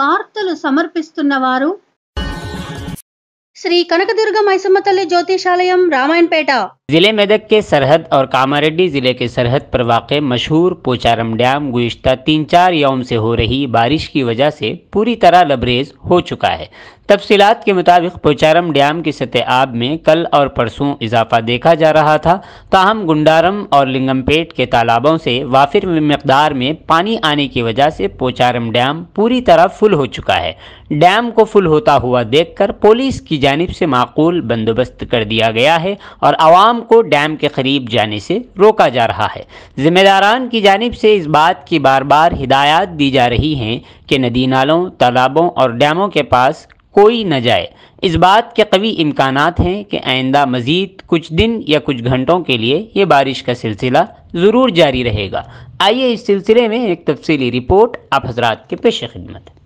వార్తలు సమర్పిస్తున్నవారు శ్రీ కనకదుర్గ మైసమ్మ తల్లి జ్యోతిషాలయం రామాయణపేట ज़िले मेदक के सरहद और कामारेड्डी ज़िले के सरहद पर वाक़ मशहूर पोचारम डैम गुज्त तीन चार यौम से हो रही बारिश की वजह से पूरी तरह लबरेज हो चुका है तफसीत के मुताबिक पोचारम डैम की सतह आब में कल और परसों इजाफा देखा जा रहा था ताहम गुंडारम और लिंगमपेट के तालाबों से वाफिर मकदार में पानी आने की वजह से पोचारम डैम पूरी तरह फुल हो चुका है डैम को फुल होता हुआ देखकर पुलिस की जानब से माकूल बंदोबस्त कर दिया गया है और आवाम आवाम को डैम के करीब जाने से रोका जा रहा है ज़िम्मेदारान की जानब से इस बात की बार बार हिदायत दी जा रही हैं कि नदी नालों तालाबों और डैमों के पास कोई न जाए इस बात के कवी इम्कान हैं कि आइंदा मज़ीद कुछ दिन या कुछ घंटों के लिए ये बारिश का सिलसिला ज़रूर जारी रहेगा आइए इस सिलसिले में एक तफसली रिपोर्ट आप हजरात के पेश खिदमत